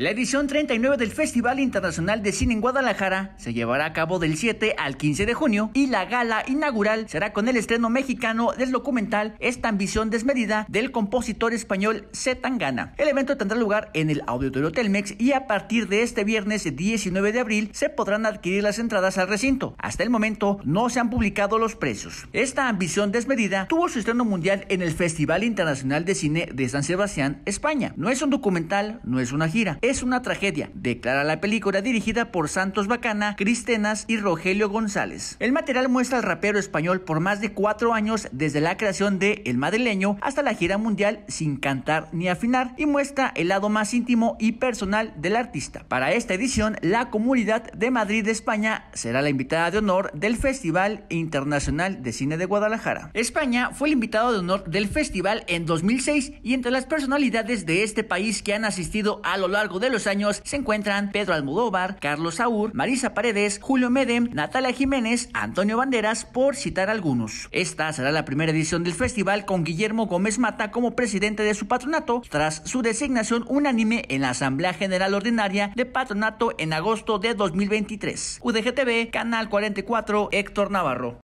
La edición 39 del Festival Internacional de Cine en Guadalajara se llevará a cabo del 7 al 15 de junio y la gala inaugural será con el estreno mexicano del documental Esta ambición desmedida del compositor español C. Tangana. El evento tendrá lugar en el Auditorio Telmex y a partir de este viernes 19 de abril se podrán adquirir las entradas al recinto. Hasta el momento no se han publicado los precios. Esta ambición desmedida tuvo su estreno mundial en el Festival Internacional de Cine de San Sebastián, España. No es un documental, no es una gira es una tragedia, declara la película dirigida por Santos Bacana, Cristenas y Rogelio González. El material muestra al rapero español por más de cuatro años desde la creación de El Madrileño hasta la gira mundial sin cantar ni afinar y muestra el lado más íntimo y personal del artista. Para esta edición, la comunidad de Madrid de España será la invitada de honor del Festival Internacional de Cine de Guadalajara. España fue el invitado de honor del festival en 2006 y entre las personalidades de este país que han asistido a lo largo de los años se encuentran Pedro Almodóvar, Carlos Saúl, Marisa Paredes, Julio Medem, Natalia Jiménez, Antonio Banderas, por citar algunos. Esta será la primera edición del festival con Guillermo Gómez Mata como presidente de su patronato, tras su designación unánime en la Asamblea General Ordinaria de Patronato en agosto de 2023. UDGTV, Canal 44, Héctor Navarro.